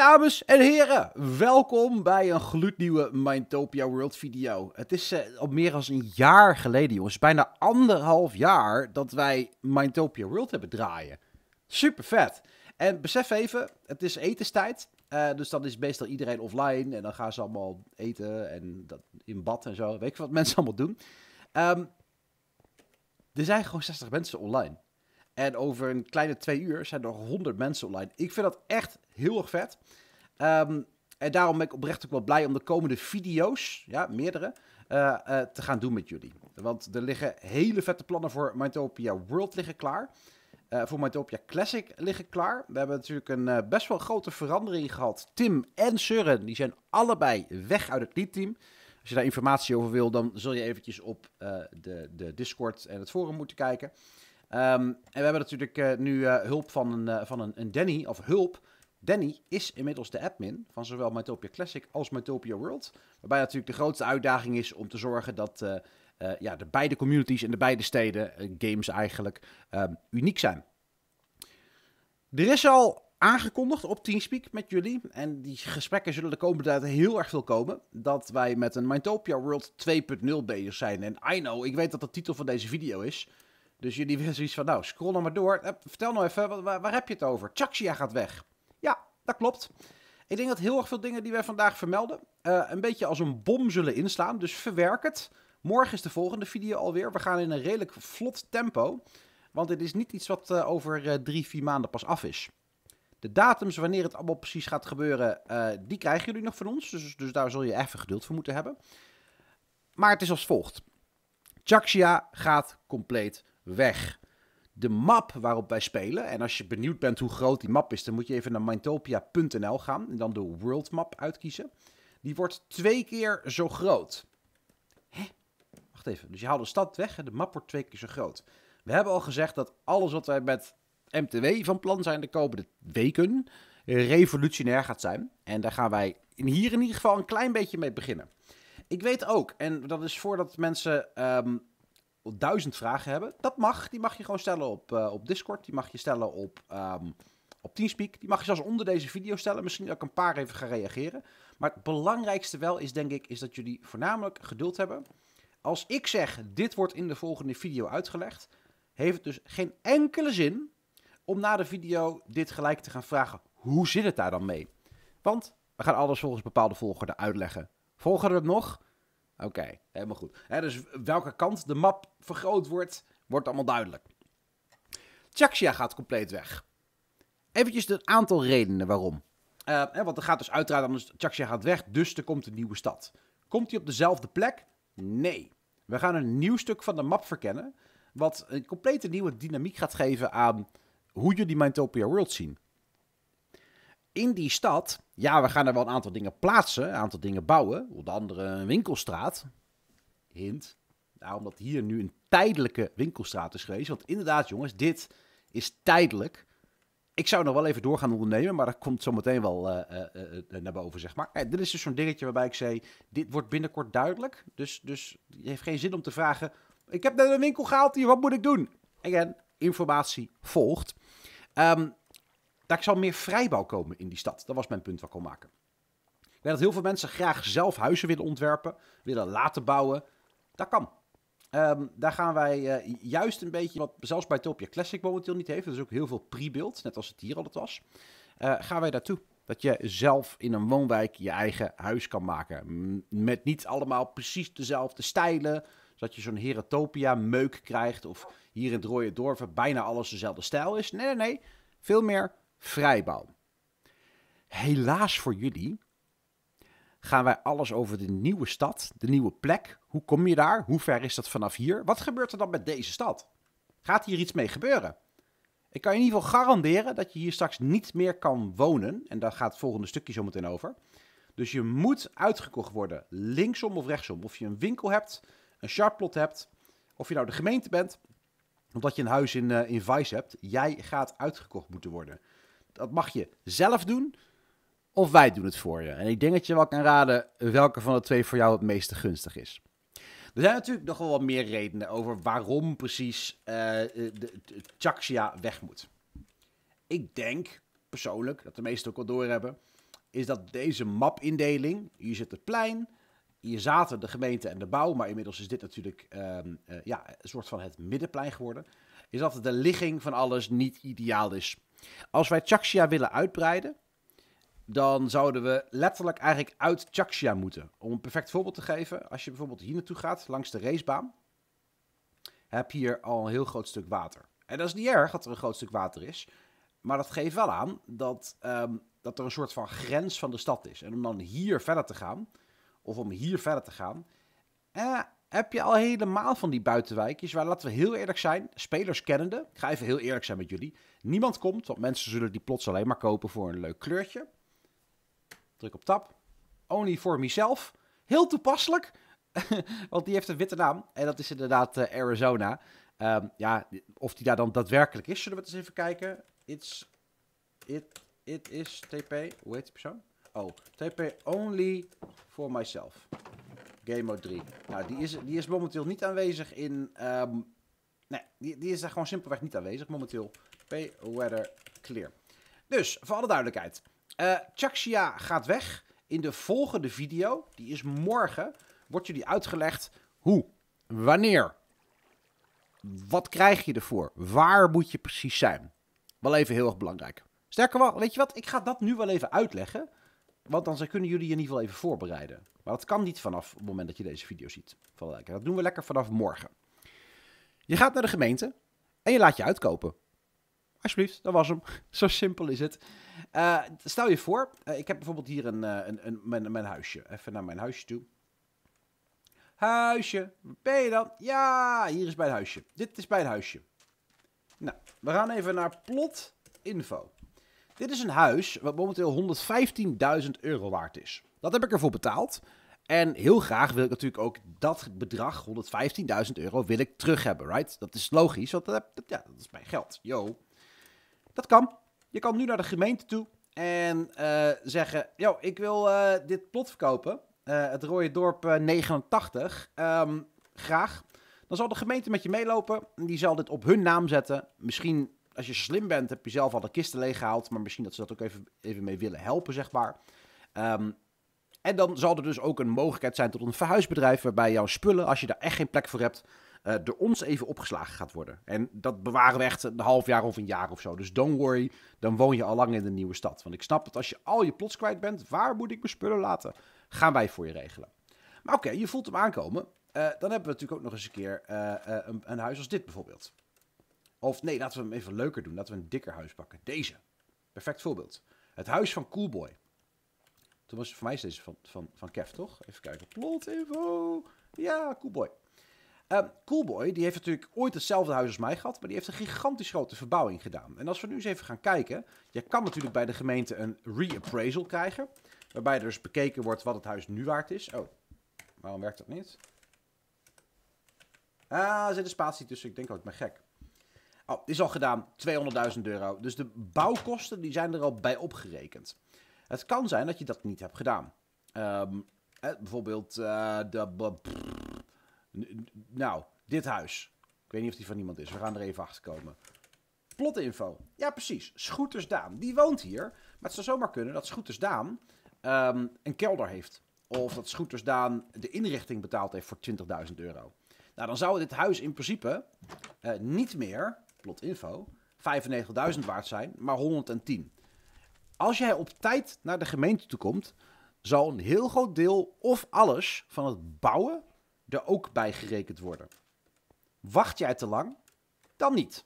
Dames en heren, welkom bij een gloednieuwe Mindtopia World video. Het is eh, al meer dan een jaar geleden, jongens. Bijna anderhalf jaar dat wij Mindtopia World hebben draaien. Super vet. En besef even, het is etenstijd. Eh, dus dan is meestal iedereen offline en dan gaan ze allemaal eten en dat, in bad en zo. Weet je wat mensen allemaal doen? Ehm, er zijn gewoon 60 mensen online. En over een kleine twee uur zijn er 100 mensen online. Ik vind dat echt heel erg vet. Ehm, en daarom ben ik oprecht ook wel blij om de komende video's, ja, meerdere, eh, eh, te gaan doen met jullie. Want er liggen hele vette plannen voor Mytopia World liggen klaar. Eh, voor Mytopia Classic liggen klaar. We hebben natuurlijk een best wel grote verandering gehad. Tim en Surren die zijn allebei weg uit het leadteam. Als je daar informatie over wil, dan zul je eventjes op de, de Discord en het forum moeten kijken. Ehm, en we hebben natuurlijk eh, nu eh, hulp van, een, eh, van een, een Danny, of hulp, Danny is inmiddels de admin van zowel Mytopia Classic als Mytopia World. Waarbij natuurlijk de grootste uitdaging is om te zorgen dat ja, de beide communities en de beide steden, games eigenlijk, ehm, uniek zijn. Er is al aangekondigd op Teamspeak met jullie, en die gesprekken zullen de komende tijd heel erg veel komen, dat wij met een Mytopia World 2.0 bezig zijn. En I know, ik weet dat de titel van deze video is, dus jullie willen zoiets van, nou, scroll nog maar door. Eh, vertel nou even, waar, waar heb je het over? Chaxia gaat weg. Ja, dat klopt. Ik denk dat heel erg veel dingen die wij vandaag vermelden eh, een beetje als een bom zullen inslaan. Dus verwerk het. Morgen is de volgende video alweer. We gaan in een redelijk vlot tempo. Want dit is niet iets wat eh, over drie, vier maanden pas af is. De datums wanneer het allemaal precies gaat gebeuren, die krijgen jullie nog van ons. Dus, dus daar zul je even geduld voor moeten hebben. Maar het is als volgt. Chaxia gaat compleet weg. De map waarop wij spelen, en als je benieuwd bent hoe groot die map is, dan moet je even naar mindtopia.nl gaan en dan de world map uitkiezen. Die wordt twee keer zo groot. Hè? Wacht even, dus je haalt de stad weg en de map wordt twee keer zo groot. We hebben al gezegd dat alles wat wij met MTW van plan zijn de komende weken revolutionair gaat zijn. En daar gaan wij hier in ieder geval een klein beetje mee beginnen. Ik weet ook, en dat is voordat mensen ehm, duizend vragen hebben. Dat mag. Die mag je gewoon stellen op, eh, op Discord. Die mag je stellen op, um, op Teamspeak. Die mag je zelfs onder deze video stellen. Misschien dat ik een paar even ga reageren. Maar het belangrijkste wel is, denk ik, is dat jullie voornamelijk geduld hebben. Als ik zeg, dit wordt in de volgende video uitgelegd, heeft het dus geen enkele zin om na de video dit gelijk te gaan vragen. Hoe zit het daar dan mee? Want we gaan alles volgens bepaalde volgorde uitleggen. Volgen er nog? Oké, helemaal goed. dus welke kant de map vergroot wordt, wordt allemaal duidelijk. Chaxia gaat compleet weg. Eventjes een aantal redenen waarom. Eh, want er gaat dus uiteraard anders, Chaxia gaat weg, dus er komt een nieuwe stad. Komt hij op dezelfde plek? Nee. We gaan een nieuw stuk van de map verkennen, wat een complete nieuwe dynamiek gaat geven aan hoe jullie Mytopia World zien in die stad, ja, we gaan er wel een aantal dingen plaatsen, een aantal dingen bouwen. Onder andere een winkelstraat. Hint. Nou, omdat hier nu een tijdelijke winkelstraat is geweest. Want inderdaad, jongens, dit is tijdelijk. Ik zou nog wel even doorgaan ondernemen, maar dat komt zo meteen wel eh, eh, eh, naar boven, zeg maar. dit is dus zo'n dingetje waarbij ik zei, dit wordt binnenkort duidelijk. Dus, dus je heeft geen zin om te vragen, ik heb net een winkel gehaald hier, wat moet ik doen? En informatie volgt. Um, daar zal meer vrijbouw komen in die stad. Dat was mijn punt wat ik kon maken. Ik weet dat heel veel mensen graag zelf huizen willen ontwerpen, willen laten bouwen. Dat kan. Ehm, daar gaan wij eh, juist een beetje, wat zelfs bij Topia Classic momenteel niet heeft, dus ook heel veel pre net als het hier al het was, eh, gaan wij daartoe. Dat je zelf in een woonwijk je eigen huis kan maken. Met niet allemaal precies dezelfde stijlen, zodat je zo'n Heretopia meuk krijgt of hier in het Dorven bijna alles dezelfde stijl is. Nee, nee, nee. Veel meer vrijbouw. Helaas voor jullie gaan wij alles over de nieuwe stad, de nieuwe plek. Hoe kom je daar? Hoe ver is dat vanaf hier? Wat gebeurt er dan met deze stad? Gaat hier iets mee gebeuren? Ik kan je in ieder geval garanderen dat je hier straks niet meer kan wonen. En daar gaat het volgende stukje zo meteen over. Dus je moet uitgekocht worden, linksom of rechtsom. Of je een winkel hebt, een charplot hebt, of je nou de gemeente bent, of dat je een huis in, uh, in Vice hebt. Jij gaat uitgekocht moeten worden dat mag je zelf doen of wij doen het voor je. En ik denk dat je wel kan raden welke van de twee voor jou het meeste gunstig is. Er zijn natuurlijk nog wel wat meer redenen over waarom precies uh, de, Chaxia weg moet. Ik denk persoonlijk, dat de meesten ook wel doorhebben, is dat deze mapindeling, hier zit het plein, hier zaten de gemeente en de bouw, maar inmiddels is dit natuurlijk ehm, eh, ja, een soort van het middenplein geworden, is dat de ligging van alles niet ideaal is als wij Chaksia willen uitbreiden, dan zouden we letterlijk eigenlijk uit Chaksia moeten. Om een perfect voorbeeld te geven, als je bijvoorbeeld hier naartoe gaat, langs de racebaan, heb je hier al een heel groot stuk water. En dat is niet erg dat er een groot stuk water is, maar dat geeft wel aan dat, ehm, dat er een soort van grens van de stad is. En om dan hier verder te gaan, of om hier verder te gaan, eh, heb je al helemaal van die buitenwijkjes waar, laten we heel eerlijk zijn, spelers kennende, ik ga even heel eerlijk zijn met jullie, niemand komt, want mensen zullen die plots alleen maar kopen voor een leuk kleurtje. Druk op tab. Only for myself. Heel toepasselijk, want die heeft een witte naam en dat is inderdaad eh, Arizona. Ehm, ja, of die daar dan daadwerkelijk is, zullen we het eens even kijken. It's, it, it is TP, hoe heet die persoon? Oh, TP only for myself. Game Mode 3. Nou, die is, die is momenteel niet aanwezig in... Ehm, nee, die, die is daar gewoon simpelweg niet aanwezig momenteel. weather Clear. Dus, voor alle duidelijkheid. Uh, gaat weg. In de volgende video, die is morgen, wordt jullie uitgelegd hoe, wanneer, wat krijg je ervoor? Waar moet je precies zijn? Wel even heel erg belangrijk. Sterker wel, weet je wat? Ik ga dat nu wel even uitleggen. Want dan kunnen jullie je in ieder geval even voorbereiden. Maar dat kan niet vanaf het moment dat je deze video ziet. Dat doen we lekker vanaf morgen. Je gaat naar de gemeente en je laat je uitkopen. Alsjeblieft, dat was hem. Zo simpel is het. Eh, stel je voor, eh, ik heb bijvoorbeeld hier een, eh, een, een mijn, mijn, huisje. Even naar mijn huisje toe. Huisje, ben je dan? Ja, hier is mijn huisje. Dit is bij het huisje. Nou, we gaan even naar plot info. Dit is een huis wat momenteel 115.000 euro waard is. Dat heb ik ervoor betaald. En heel graag wil ik natuurlijk ook dat bedrag, 115.000 euro, wil ik terug hebben, right? Dat is logisch, want dat, dat, ja, dat is mijn geld. Yo. Dat kan. Je kan nu naar de gemeente toe en eh, zeggen, yo, ik wil eh, dit plot verkopen. Eh, het Rode Dorp 89. Ehm, graag. Dan zal de gemeente met je meelopen. Die zal dit op hun naam zetten. Misschien als je slim bent, heb je zelf al de kisten leeggehaald. Maar misschien dat ze dat ook even, even mee willen helpen, zeg maar. Ehm, en dan zal er dus ook een mogelijkheid zijn tot een verhuisbedrijf. waarbij jouw spullen, als je daar echt geen plek voor hebt. Uh, door ons even opgeslagen gaat worden. En dat bewaren we echt een half jaar of een jaar of zo. Dus don't worry, dan woon je al lang in de nieuwe stad. Want ik snap dat als je al je plots kwijt bent, waar moet ik mijn spullen laten? Gaan wij voor je regelen. Maar oké, je voelt hem aankomen. Eh, dan hebben we natuurlijk ook nog eens een keer eh, een huis als dit bijvoorbeeld. Of nee, laten we hem even leuker doen. Laten we een dikker huis pakken. Deze. Perfect voorbeeld. Het huis van Coolboy. Toen was het voor mij is deze van, van, van Kev, toch? Even kijken. Plot info. Ja, Coolboy. Ehm, Coolboy die heeft natuurlijk ooit hetzelfde huis als mij gehad, maar die heeft een gigantisch grote verbouwing gedaan. En als we nu eens even gaan kijken, je kan natuurlijk bij de gemeente een reappraisal krijgen, waarbij er dus bekeken wordt wat het huis nu waard is. Oh, waarom werkt dat niet? Ah, er zit een spatie tussen, ik denk ook, ik ben gek. Oh, is al gedaan. 200.000 euro. Dus de bouwkosten die zijn er al bij opgerekend. Het kan zijn dat je dat niet hebt gedaan. Ehm, bijvoorbeeld eh, de... Nou, dit huis. Ik weet niet of die van iemand is. We gaan er even achter komen. Plotinfo. Ja, precies. Scooters Daan. Die woont hier. Maar het zou zomaar kunnen dat Scooters Daan ehm, een kelder heeft. Of dat Scooters Daan de inrichting betaald heeft voor 20.000 euro. Nou, dan zou dit huis in principe eh, niet meer plotinfo 95.000 waard zijn, maar 110. Als jij op tijd naar de gemeente toe komt, zal een heel groot deel of alles van het bouwen er ook bij gerekend worden. Wacht jij te lang? Dan niet.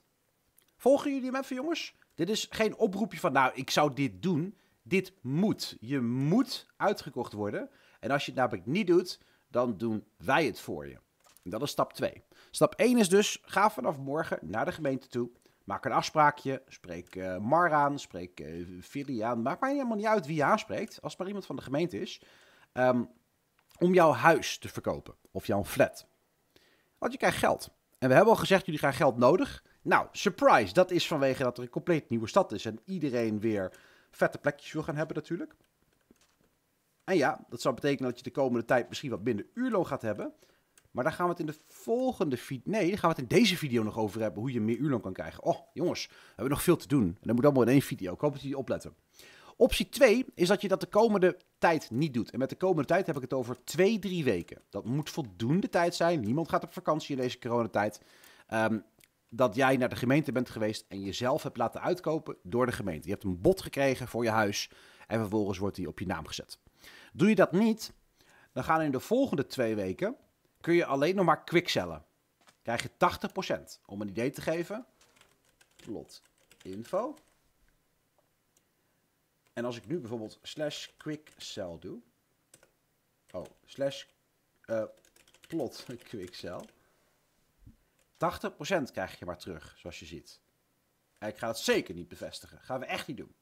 Volgen jullie hem even, jongens? Dit is geen oproepje van, nou, ik zou dit doen. Dit moet. Je moet uitgekocht worden. En als je het namelijk niet doet, dan doen wij het voor je dat is stap 2. Stap 1 is dus, ga vanaf morgen naar de gemeente toe. Maak een afspraakje, spreek uh, Mar aan, spreek uh, aan. Maakt mij helemaal niet uit wie je aanspreekt, als het maar iemand van de gemeente is. Ehm, om jouw huis te verkopen, of jouw flat. Want je krijgt geld. En we hebben al gezegd, jullie krijgen geld nodig. Nou, surprise, dat is vanwege dat er een compleet nieuwe stad is. En iedereen weer vette plekjes wil gaan hebben natuurlijk. En ja, dat zou betekenen dat je de komende tijd misschien wat minder uurloon gaat hebben. Maar daar gaan we het in de volgende video. Nee, gaan we het in deze video nog over hebben. Hoe je meer uurloon kan krijgen. Oh, jongens, we hebben nog veel te doen. En dat moet allemaal in één video. Ik hoop dat jullie opletten. Optie 2 is dat je dat de komende tijd niet doet. En met de komende tijd heb ik het over 2, 3 weken. Dat moet voldoende tijd zijn. Niemand gaat op vakantie in deze coronatijd. Um, dat jij naar de gemeente bent geweest en jezelf hebt laten uitkopen door de gemeente. Je hebt een bod gekregen voor je huis en vervolgens wordt die op je naam gezet. Doe je dat niet, dan gaan in de volgende twee weken kun je alleen nog maar quicksellen. Krijg je 80%. Om een idee te geven. Plot info. En als ik nu bijvoorbeeld slash quicksell doe. Oh, slash eh, plot quicksell. 80% krijg je maar terug, zoals je ziet. ik ga het zeker niet bevestigen. Gaan we echt niet doen.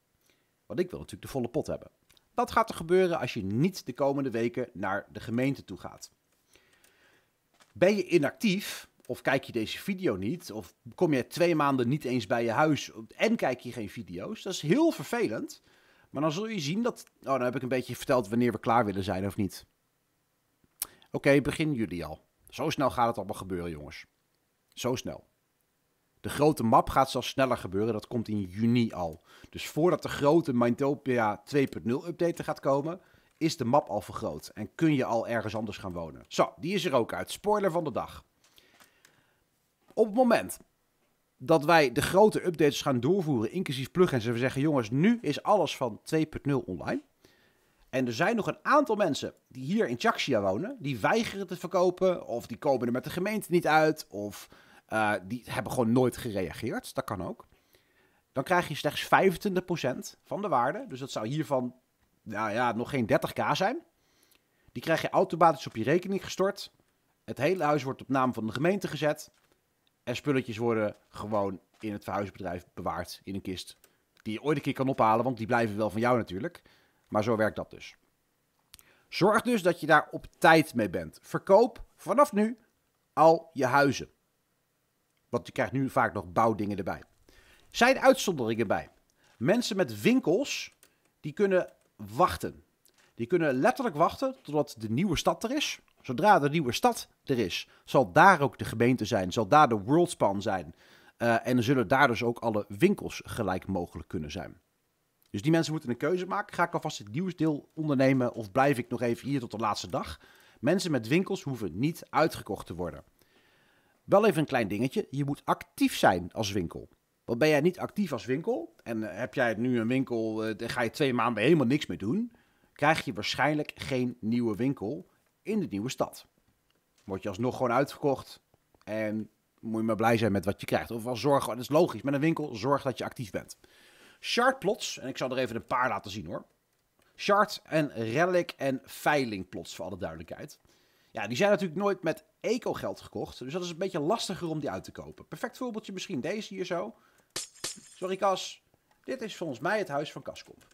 Want ik wil natuurlijk de volle pot hebben. Dat gaat er gebeuren als je niet de komende weken naar de gemeente toe gaat. Ben je inactief, of kijk je deze video niet, of kom je twee maanden niet eens bij je huis en kijk je geen video's. Dat is heel vervelend. Maar dan zul je zien dat. Oh, dan nou heb ik een beetje verteld wanneer we klaar willen zijn of niet. Oké, begin jullie al. Zo snel gaat het allemaal gebeuren, jongens. Zo snel. De grote map gaat zelfs sneller gebeuren. Dat komt in juni al. Dus voordat de grote Mindopia 2.0 update gaat komen, is de map al vergroot en kun je al ergens anders gaan wonen. Zo, die is er ook uit. Spoiler van de dag. Op het moment dat wij de grote updates gaan doorvoeren, inclusief plugins, en we zeggen: jongens, nu is alles van 2.0 online. En er zijn nog een aantal mensen die hier in Chaksia wonen, die weigeren te verkopen, of die komen er met de gemeente niet uit, of eh, die hebben gewoon nooit gereageerd. Dat kan ook. Dan krijg je slechts 25% van de waarde. Dus dat zou hiervan nou ja, nog geen 30k zijn. Die krijg je automatisch op je rekening gestort. Het hele huis wordt op naam van de gemeente gezet. En spulletjes worden gewoon in het verhuisbedrijf bewaard in een kist. Die je ooit een keer kan ophalen, want die blijven wel van jou natuurlijk. Maar zo werkt dat dus. Zorg dus dat je daar op tijd mee bent. Verkoop vanaf nu al je huizen. Want je krijgt nu vaak nog bouwdingen erbij. Zijn uitzonderingen bij. Mensen met winkels, die kunnen wachten. Die kunnen letterlijk wachten totdat de nieuwe stad er is. Zodra de nieuwe stad er is, zal daar ook de gemeente zijn, zal daar de Worldspan zijn. Eh, en er zullen daar dus ook alle winkels gelijk mogelijk kunnen zijn. Dus die mensen moeten een keuze maken. Ga ik alvast het nieuwsdeel ondernemen of blijf ik nog even hier tot de laatste dag? Mensen met winkels hoeven niet uitgekocht te worden. Wel even een klein dingetje. Je moet actief zijn als winkel. Want ben jij niet actief als winkel en eh, heb jij nu een winkel, eh, dan ga je twee maanden helemaal niks meer doen, krijg je waarschijnlijk geen nieuwe winkel in de nieuwe stad. Word je alsnog gewoon uitverkocht en moet je maar blij zijn met wat je krijgt. Of wel zorgen, dat is logisch, met een winkel zorg dat je actief bent. Shardplots, en ik zal er even een paar laten zien hoor. Shard en relic en veilingplots, voor alle duidelijkheid. Ja, die zijn natuurlijk nooit met eco-geld gekocht, dus dat is een beetje lastiger om die uit te kopen. Perfect voorbeeldje misschien deze hier zo. Sorry Cas, dit is volgens mij het huis van Kaskomp.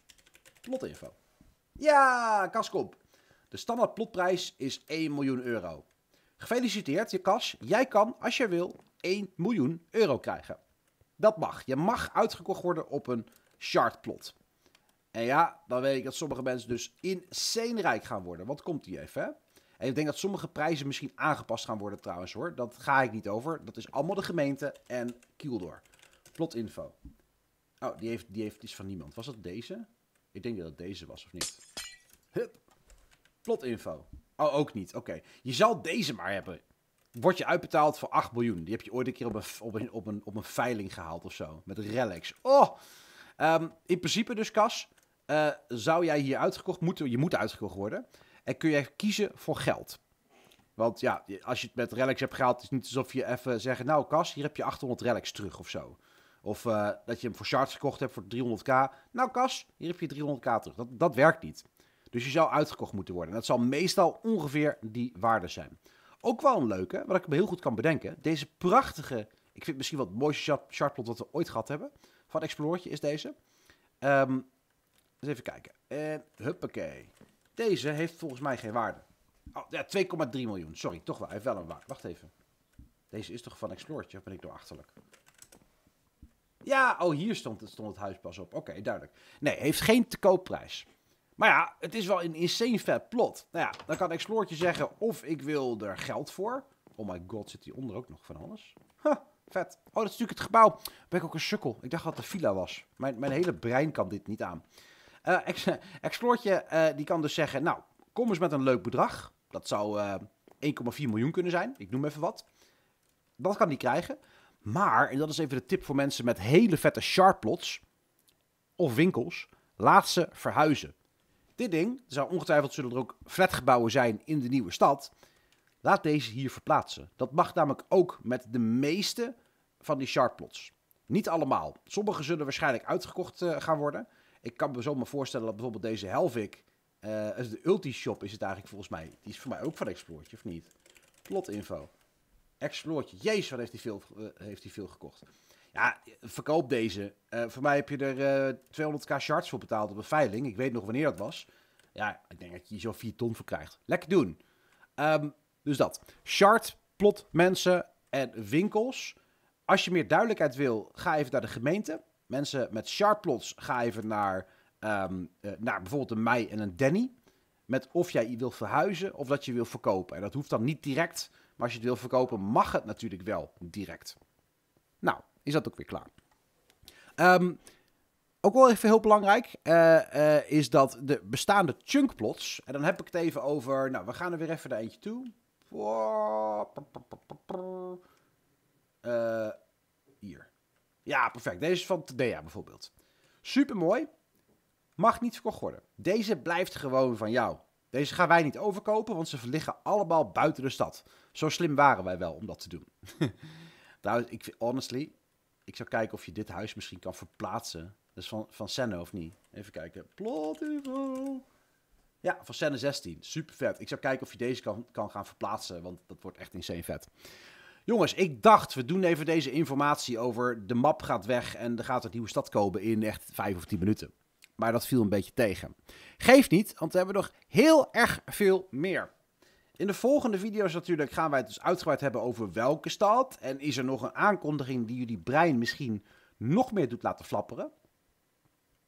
Plotinfo. Ja, Kaskomp. De standaard plotprijs is 1 miljoen euro. Gefeliciteerd, je kas. Jij kan, als je wil, 1 miljoen euro krijgen. Dat mag. Je mag uitgekocht worden op een shardplot. En ja, dan weet ik dat sommige mensen dus insane rijk gaan worden. Want komt die even, hè? En ik denk dat sommige prijzen misschien aangepast gaan worden trouwens, hoor. Dat ga ik niet over. Dat is allemaal de gemeente en Kieldoor. Plotinfo. Oh, die, heeft, die, heeft, iets is van niemand. Was dat deze? Ik denk dat het deze was, of niet? Hup. Plotinfo. Oh, ook niet. Oké. Je zal deze maar hebben. Word je uitbetaald voor 8 miljoen. Die heb je ooit een keer op een, op een, op een, op een veiling gehaald of zo. Met relics. Oh! Ehm, in principe dus, Cas, eh, zou jij hier uitgekocht moeten... Je moet uitgekocht worden. En kun jij kiezen voor geld. Want ja, als je het met relics hebt gehaald... is het niet alsof je even zegt... Nou, Cas, hier heb je 800 relics terug of zo. Of eh, dat je hem voor shards gekocht hebt voor 300k. Nou, Kas, hier heb je 300k terug. Dat, dat werkt niet. Dus je zou uitgekocht moeten worden. En dat zal meestal ongeveer die waarde zijn. Ook wel een leuke, wat ik me heel goed kan bedenken. Deze prachtige, ik vind misschien wel het mooiste shardplot wat we ooit gehad hebben. Van Exploortje is deze. Um, eens even kijken. En huppakee. Deze heeft volgens mij geen waarde. Oh, ja, 2,3 miljoen. Sorry, toch wel. Hij heeft wel een waarde. Wacht even. Deze is toch van Exploortje? Of ben ik door nou achterlijk? Ja, oh, hier stond het, stond het huis pas op. Oké, duidelijk. Nee, heeft geen te koopprijs. Maar ja, het is wel een insane vet plot. Nou ja, dan kan Exploortje zeggen of ik wil er geld voor. Oh my god, zit hieronder ook nog van alles. vet. Oh, dat is natuurlijk het gebouw. Ben ik ook een sukkel. Ik dacht dat de villa was. Mijn, mijn hele brein kan dit niet aan. Uh, eh, Exploortje eh, die kan dus zeggen, nou, kom eens met een leuk bedrag. Dat zou uh, eh, 1,4 miljoen kunnen zijn. Ik noem even wat. Dat kan hij krijgen. Maar, en dat is even de tip voor mensen met hele vette sharpplots of winkels, laat ze verhuizen. Dit ding, zou ongetwijfeld zullen er ook flatgebouwen zijn in de nieuwe stad. Laat deze hier verplaatsen. Dat mag namelijk ook met de meeste van die sharpplots. Niet allemaal. Sommige zullen waarschijnlijk uitgekocht eh, gaan worden. Ik kan me zomaar voorstellen dat bijvoorbeeld deze Helvik, uh, eh, de Ulti Shop is het eigenlijk volgens mij. Die is voor mij ook van exploortje, of niet? Plotinfo exploortje, Jezus, wat heeft hij veel, eh, heeft hij veel gekocht. Ja, verkoop deze. Eh, voor mij heb je er uh, eh, 200k shards voor betaald op een veiling. Ik weet nog wanneer dat was. Ja, ik denk dat je hier zo 4 ton voor krijgt. Lekker doen. Ehm, dus dat. Shard, mensen en winkels. Als je meer duidelijkheid wil, ga even naar de gemeente. Mensen met shardplots, ga even naar, ehm, naar bijvoorbeeld een mij en een Danny. Met of jij wil verhuizen of dat je wil verkopen. En dat hoeft dan niet direct maar als je het wil verkopen, mag het natuurlijk wel direct. Nou, is dat ook weer klaar. Ehm, ook wel even heel belangrijk eh, eh, is dat de bestaande chunkplots. En dan heb ik het even over. Nou, we gaan er weer even naar eentje toe. Eh, hier. Ja, perfect. Deze is van Tadea bijvoorbeeld. Super mooi. Mag niet verkocht worden. Deze blijft gewoon van jou. Deze gaan wij niet overkopen, want ze liggen allemaal buiten de stad. Zo slim waren wij wel om dat te doen. ik honestly, ik zou kijken of je dit huis misschien kan verplaatsen. Dat is van, van Senne of niet? Even kijken. Plot Ja, van Senne 16. Super vet. Ik zou kijken of je deze kan, kan gaan verplaatsen, want dat wordt echt insane vet. Jongens, ik dacht, we doen even deze informatie over de map gaat weg en er gaat een nieuwe stad komen in echt 5 of 10 minuten. Maar dat viel een beetje tegen. Geeft niet, want we hebben nog heel erg veel meer. In de volgende video's natuurlijk gaan wij het dus uitgebreid hebben over welke stad. En is er nog een aankondiging die jullie brein misschien nog meer doet laten flapperen?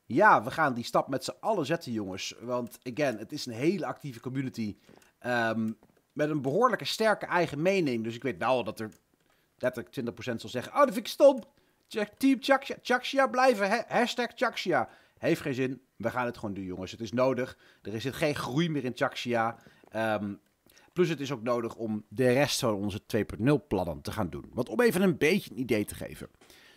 Ja, we gaan die stap met z'n allen zetten, jongens. Want again, het is een hele actieve community. Ehm, met een behoorlijke sterke eigen mening. Dus ik weet wel dat er letterlijk 20% zal zeggen... Oh, dat vind ik stom. Team blijven. Hashtag heeft geen zin. We gaan het gewoon doen, jongens. Het is nodig. Er zit geen groei meer in Chaxia. Ehm, plus het is ook nodig om de rest van onze 2.0 plannen te gaan doen. Want om even een beetje een idee te geven.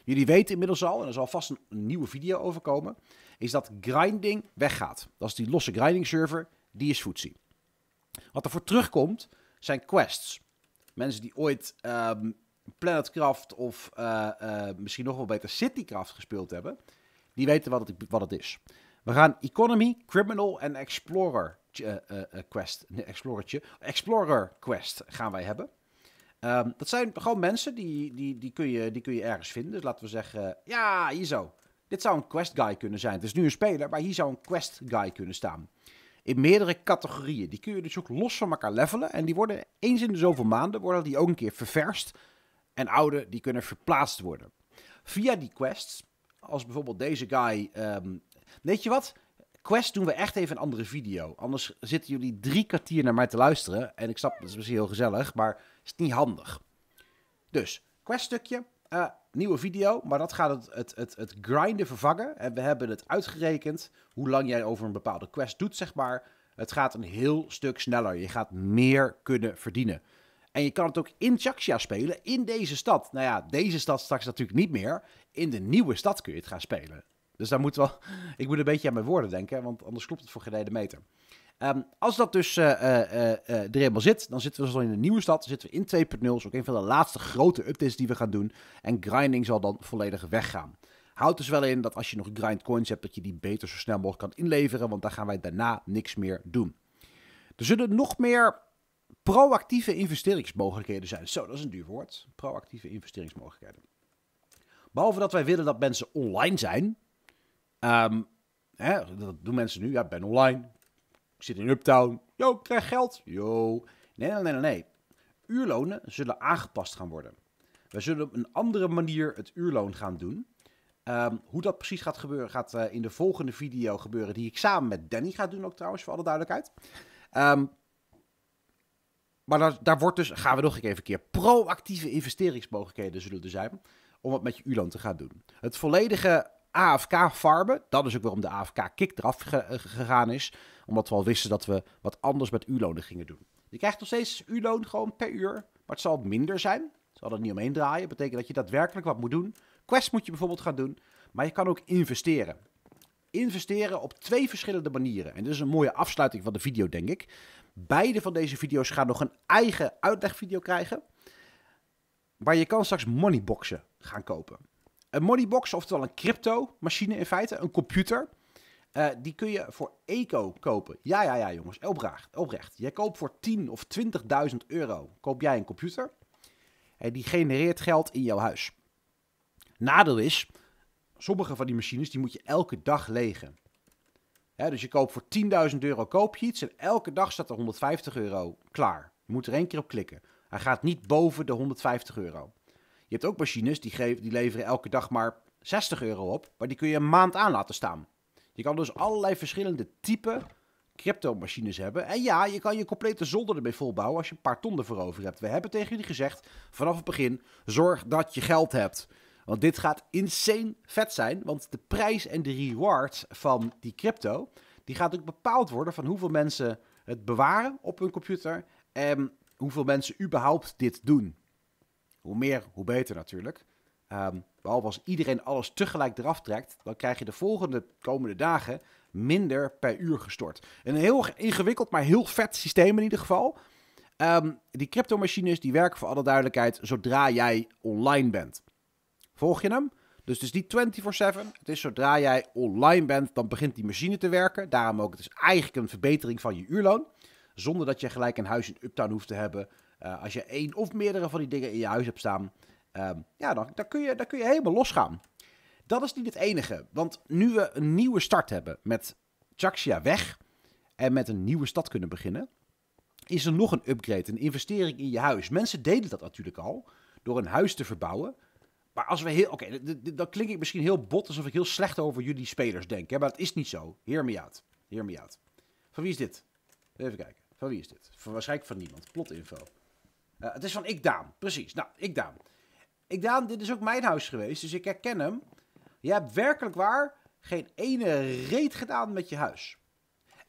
Jullie weten inmiddels al, en er zal vast een, nieuwe video over komen, is dat grinding weggaat. Dat is die losse grinding server, die is Footsie. Wat er voor terugkomt, zijn quests. Mensen die ooit Planet ehm, Planetcraft of eh, eh, misschien nog wel beter Citycraft gespeeld hebben, die weten wat het, wat het is. We gaan Economy, Criminal en Explorer eh, eh, eh, Quest. Nee, Explorertje. Explorer Quest gaan wij hebben. Ehm, dat zijn gewoon mensen die, die, die, kun je, die kun je ergens vinden. Dus laten we zeggen, ja, hier zo. Dit zou een quest guy kunnen zijn. Het is nu een speler, maar hier zou een quest guy kunnen staan. In meerdere categorieën. Die kun je dus ook los van elkaar levelen. En die worden eens in de zoveel maanden worden die ook een keer ververst. En oude, die kunnen verplaatst worden. Via die quests als bijvoorbeeld deze guy. Ehm, weet je wat? Quest doen we echt even een andere video. Anders zitten jullie drie kwartier naar mij te luisteren. En ik snap, dat is misschien heel gezellig, maar is niet handig. Dus, Quest stukje. Eh, nieuwe video, maar dat gaat het, het, het, het grinden vervangen. En we hebben het uitgerekend hoe lang jij over een bepaalde quest doet, zeg maar. Het gaat een heel stuk sneller. Je gaat meer kunnen verdienen. En je kan het ook in Chaksha spelen, in deze stad. Nou ja, deze stad straks natuurlijk niet meer. In de nieuwe stad kun je het gaan spelen. Dus daar moet wel... Ik moet een beetje aan mijn woorden denken, want anders klopt het voor gereden meter. Ehm, als dat dus uh, er helemaal zit, dan zitten we dus al in de nieuwe stad. zitten we in 2.0. is ook een van de laatste grote updates die we gaan doen. En grinding zal dan volledig weggaan. Houd dus wel in dat als je nog coins hebt, dat je die beter zo snel mogelijk kan inleveren. Want daar gaan wij daarna niks meer doen. Er zullen nog meer Proactieve investeringsmogelijkheden zijn. Zo, dat is een duur woord. Proactieve investeringsmogelijkheden. Behalve dat wij willen dat mensen online zijn. Ehm, dat doen mensen nu. Ja, ik ben online. Ik zit in Uptown. Yo, ik krijg geld. Yo. Nee, nee, nee, nee. Uurlonen zullen aangepast gaan worden. We zullen op een andere manier het uurloon gaan doen. Ehm, hoe dat precies gaat gebeuren, gaat eh, in de volgende video gebeuren. Die ik samen met Danny ga doen ook trouwens, voor alle duidelijkheid. Um, maar daar, daar, wordt dus, gaan we nog even een keer, proactieve investeringsmogelijkheden zullen er zijn om het met je ULAN te gaan doen. Het volledige AFK-farmen, dat is ook waarom de AFK-kick eraf eh, gegaan is, omdat we al wisten dat we wat anders met U-lonen gingen doen. Je krijgt nog steeds u gewoon per uur, maar het zal minder zijn. Het zal er niet omheen draaien. Dat betekent dat je daadwerkelijk wat moet doen. Quest moet je bijvoorbeeld gaan doen, maar je kan ook investeren investeren op twee verschillende manieren. En dit is een mooie afsluiting van de video, denk ik. Beide van deze video's gaan nog een eigen uitlegvideo krijgen. Maar je kan straks moneyboxen gaan kopen. Een moneybox, oftewel een crypto-machine in feite, een computer. Eh, die kun je voor eco kopen. Ja, ja, ja, jongens, oprecht. oprecht. Jij koopt voor 10.000 of 20.000 euro koop jij een computer. En eh, die genereert geld in jouw huis. Nadeel is, sommige van die machines die moet je elke dag legen dus je koopt voor 10.000 euro koop iets en elke dag staat er 150 euro klaar. Je moet er één keer op klikken. Hij gaat niet boven de 150 euro. Je hebt ook machines die, geven, die leveren elke dag maar 60 euro op, maar die kun je een maand aan laten staan. Je kan dus allerlei verschillende typen crypto-machines hebben. En ja, je kan je complete zolder ermee volbouwen als je een paar ton ervoor over hebt. We hebben tegen jullie gezegd vanaf het begin: zorg dat je geld hebt. Want dit gaat insane vet zijn, want de prijs en de rewards van die crypto, die gaat ook bepaald worden van hoeveel mensen het bewaren op hun computer en hoeveel mensen überhaupt dit doen. Hoe meer, hoe beter natuurlijk. Um, behalve als iedereen alles tegelijk eraf trekt, dan krijg je de volgende komende dagen minder per uur gestort. Een heel ingewikkeld, maar heel vet systeem in ieder geval. Um, die cryptomachines die werken voor alle duidelijkheid zodra jij online bent. Volg je hem? Dus het is niet 24-7. Het is zodra jij online bent, dan begint die machine te werken. Daarom ook, het is eigenlijk een verbetering van je uurloon. Zonder dat je gelijk een huis in Uptown hoeft te hebben. Eh, als je één of meerdere van die dingen in je huis hebt staan, ehm, ja, dan, dan, kun je, dan kun je helemaal losgaan. Dat is niet het enige. Want nu we een nieuwe start hebben met Chaxia weg en met een nieuwe stad kunnen beginnen, is er nog een upgrade, een investering in je huis. Mensen deden dat natuurlijk al door een huis te verbouwen. Maar als we heel. Oké, dan klink ik misschien heel bot alsof ik heel slecht over jullie spelers denk. Hè? Maar dat is niet zo. Heer me Heer Van wie is dit? Even kijken. Van wie is dit? waarschijnlijk van niemand. Plotinfo. Uh, het is van Ik Daan. Precies. Nou, Ik Daan. Ik Daan, dit is ook mijn huis geweest. Dus ik herken hem. Je hebt werkelijk waar geen ene reet gedaan met je huis.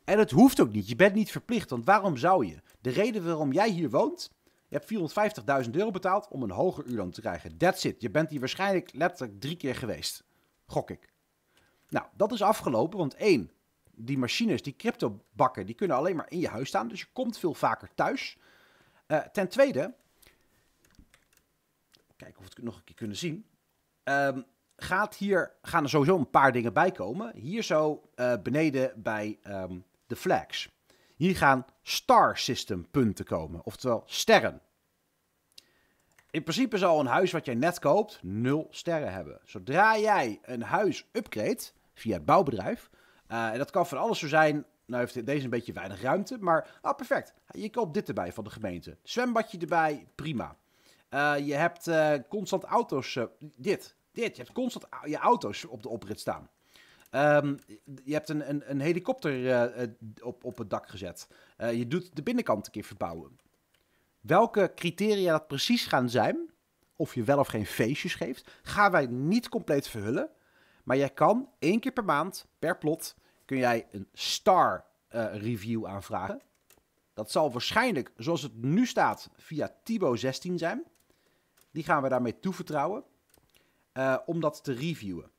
En het hoeft ook niet. Je bent niet verplicht. Want waarom zou je? De reden waarom jij hier woont je hebt 450.000 euro betaald om een hoger uurloon te krijgen. That's it. Je bent hier waarschijnlijk letterlijk drie keer geweest. Gok ik. Nou, dat is afgelopen, want één, die machines, die cryptobakken, die kunnen alleen maar in je huis staan. Dus je komt veel vaker thuis. Eh, ten tweede, kijken of we het nog een keer kunnen zien. Ehm, gaat hier, gaan er sowieso een paar dingen bij komen. Hier zo eh, beneden bij ehm, de flags. Hier gaan star system punten komen, oftewel sterren. In principe zal een huis wat jij net koopt nul sterren hebben. Zodra jij een huis upgrade via het bouwbedrijf, eh, en dat kan van alles zo zijn. Nou heeft deze een beetje weinig ruimte, maar ah, perfect. Je koopt dit erbij van de gemeente. Zwembadje erbij, prima. Eh, je hebt eh, constant auto's, dit, dit. Je hebt constant je auto's op de oprit staan. Ehm, je hebt een, een, een helikopter eh, eh, op, op het dak gezet. Eh, je doet de binnenkant een keer verbouwen. Welke criteria dat precies gaan zijn, of je wel of geen feestjes geeft, gaan wij niet compleet verhullen. Maar jij kan één keer per maand, per plot, kun jij een star review aanvragen. Dat zal waarschijnlijk, zoals het nu staat, via Tibo 16 zijn. Die gaan we daarmee toevertrouwen om dat te reviewen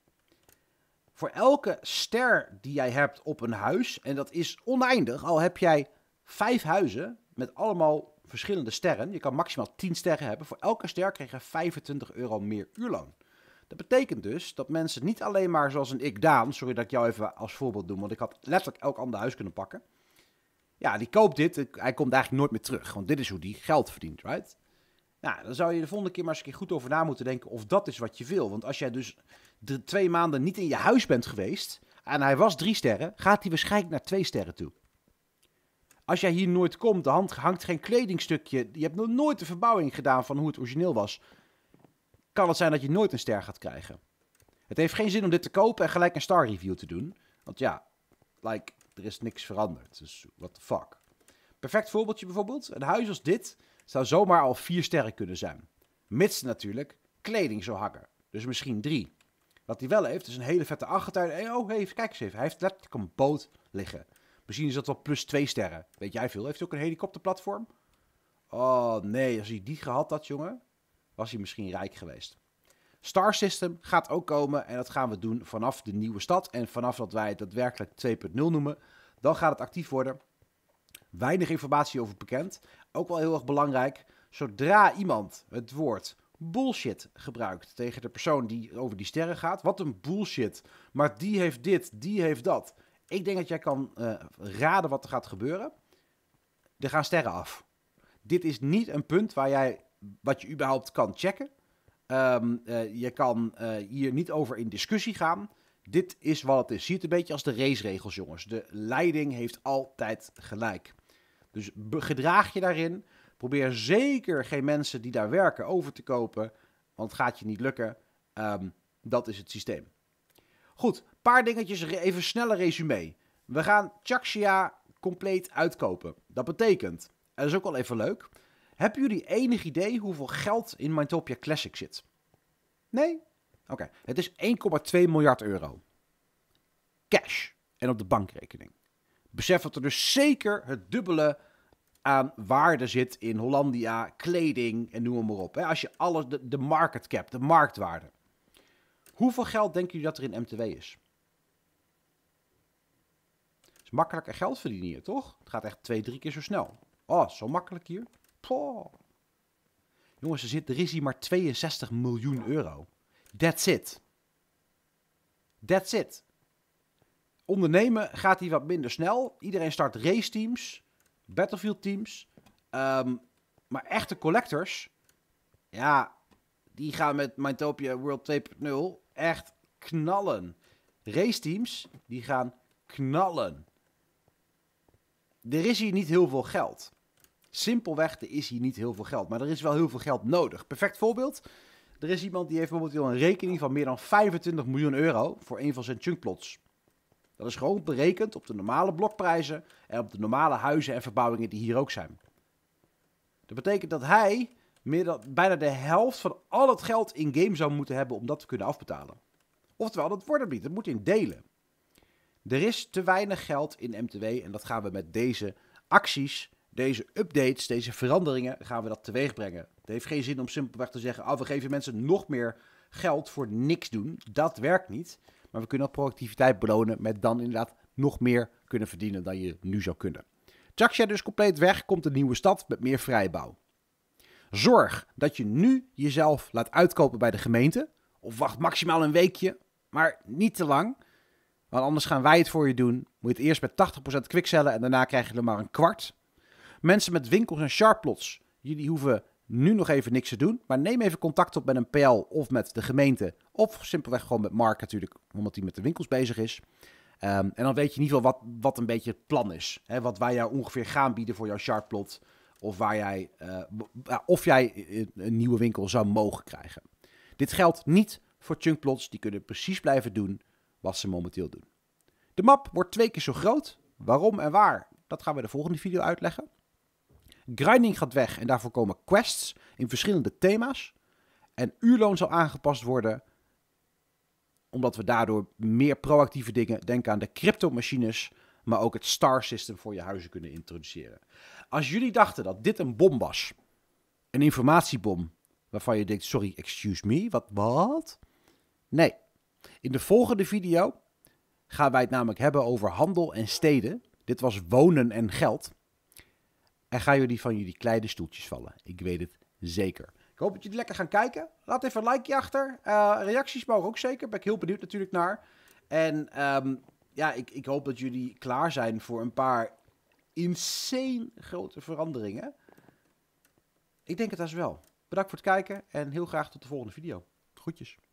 voor elke ster die jij hebt op een huis, en dat is oneindig, al heb jij vijf huizen met allemaal verschillende sterren. Je kan maximaal tien sterren hebben. Voor elke ster krijg je 25 euro meer uurloon. Dat betekent dus dat mensen niet alleen maar zoals een ik Daan, sorry dat ik jou even als voorbeeld doe, want ik had letterlijk elk ander huis kunnen pakken. Ja, die koopt dit, hij komt eigenlijk nooit meer terug, want dit is hoe die geld verdient, right? Nou, dan zou je de volgende keer maar eens een keer goed over na moeten denken of dat is wat je wil. Want als jij dus de twee maanden niet in je huis bent geweest en hij was drie sterren, gaat hij waarschijnlijk naar twee sterren toe. Als jij hier nooit komt, de hand hangt geen kledingstukje, je hebt nog nooit de verbouwing gedaan van hoe het origineel was, kan het zijn dat je nooit een ster gaat krijgen. Het heeft geen zin om dit te kopen en gelijk een star review te doen. Want ja, like, er is niks veranderd. Dus what the fuck. Perfect voorbeeldje bijvoorbeeld. Een huis als dit zou zomaar al vier sterren kunnen zijn. Mits natuurlijk kleding zou hakken. Dus misschien drie. Wat hij wel heeft, is een hele vette achtertuin. Hey, oh, hey, kijk eens even. Hij heeft letterlijk een boot liggen. Misschien is dat wel plus twee sterren. Weet jij veel? Heeft hij ook een helikopterplatform? Oh nee, als hij die gehad had, jongen, was hij misschien rijk geweest. Star System gaat ook komen en dat gaan we doen vanaf de nieuwe stad. En vanaf dat wij het daadwerkelijk 2.0 noemen, dan gaat het actief worden. Weinig informatie over bekend. Ook wel heel erg belangrijk, zodra iemand het woord bullshit gebruikt tegen de persoon die over die sterren gaat. Wat een bullshit. Maar die heeft dit, die heeft dat. Ik denk dat jij kan eh, raden wat er gaat gebeuren. Er gaan sterren af. Dit is niet een punt waar jij wat je überhaupt kan checken. Ehm, eh, je kan eh, hier niet over in discussie gaan. Dit is wat het is. Zie het een beetje als de raceregels, jongens. De leiding heeft altijd gelijk. Dus gedraag je daarin. Probeer zeker geen mensen die daar werken over te kopen, want het gaat je niet lukken. Ehm, dat is het systeem. Goed, paar dingetjes, even snelle resume. We gaan Chakshia compleet uitkopen. Dat betekent, en dat is ook al even leuk, hebben jullie enig idee hoeveel geld in Mytopia Classic zit? Nee? Oké, het is 1,2 miljard euro. Cash en op de bankrekening. Besef dat er dus zeker het dubbele aan waarde zit in Hollandia, kleding en noem maar op. Hè? Als je alles, de, market cap, de marktwaarde. Hoeveel geld denken jullie dat er in MTW is? is makkelijker geld verdienen hier, toch? Het gaat echt twee, drie keer zo snel. Oh, zo makkelijk hier. Jongens, er, zit, er is hier maar 62 miljoen euro. That's it. That's it. Ondernemen gaat hier wat minder snel. Iedereen start raceteams. Battlefield teams. Ehm, maar echte collectors, ja, die gaan met Mytopia World 2.0 echt knallen. Race teams, die gaan knallen. Er is hier niet heel veel geld. Simpelweg, er is hier niet heel veel geld. Maar er is wel heel veel geld nodig. Perfect voorbeeld. Er is iemand die heeft bijvoorbeeld een rekening van meer dan 25 miljoen euro voor een van zijn chunkplots. Dat is gewoon berekend op de normale blokprijzen en op de normale huizen en verbouwingen die hier ook zijn. Dat betekent dat hij meer dan, bijna de helft van al het geld in game zou moeten hebben om dat te kunnen afbetalen. Oftewel, dat wordt het niet. Dat moet in delen. Er is te weinig geld in MTW en dat gaan we met deze acties, deze updates, deze veranderingen gaan we dat teweeg brengen. Het heeft geen zin om simpelweg te zeggen, oh, we geven mensen nog meer geld voor niks doen. Dat werkt niet. Maar we kunnen ook productiviteit belonen met dan inderdaad nog meer kunnen verdienen dan je nu zou kunnen. Chaksha dus compleet weg, komt een nieuwe stad met meer vrijbouw. Zorg dat je nu jezelf laat uitkopen bij de gemeente. Of wacht maximaal een weekje, maar niet te lang. Want anders gaan wij het voor je doen. Moet je het eerst met 80% kwikcellen en daarna krijg je er maar een kwart. Mensen met winkels en sharplots. Jullie hoeven nu nog even niks te doen. Maar neem even contact op met een PL of met de gemeente. Of simpelweg gewoon met Mark natuurlijk, omdat hij met de winkels bezig is. Ehm, en dan weet je in ieder geval wat, wat een beetje het plan is. Hè? Wat wij jou ongeveer gaan bieden voor jouw chartplot. Of, waar jij, eh, of jij eh, een nieuwe winkel zou mogen krijgen. Dit geldt niet voor chunkplots. Die kunnen precies blijven doen wat ze momenteel doen. De map wordt twee keer zo groot. Waarom en waar? Dat gaan we de volgende video uitleggen. Grinding gaat weg en daarvoor komen quests in verschillende thema's. En uurloon zal aangepast worden, omdat we daardoor meer proactieve dingen, denk aan de cryptomachines, maar ook het star system voor je huizen kunnen introduceren. Als jullie dachten dat dit een bom was, een informatiebom, waarvan je denkt, sorry, excuse me, wat, wat? Nee. In de volgende video gaan wij het namelijk hebben over handel en steden. Dit was wonen en geld en gaan jullie van jullie kleine stoeltjes vallen. Ik weet het zeker. Ik hoop dat jullie lekker gaan kijken. Laat even een likeje achter. Eh, reacties mogen ook zeker. Ben ik heel benieuwd natuurlijk naar. En ehm, ja, ik, ik hoop dat jullie klaar zijn voor een paar insane grote veranderingen. Ik denk het als wel. Bedankt voor het kijken en heel graag tot de volgende video. Groetjes.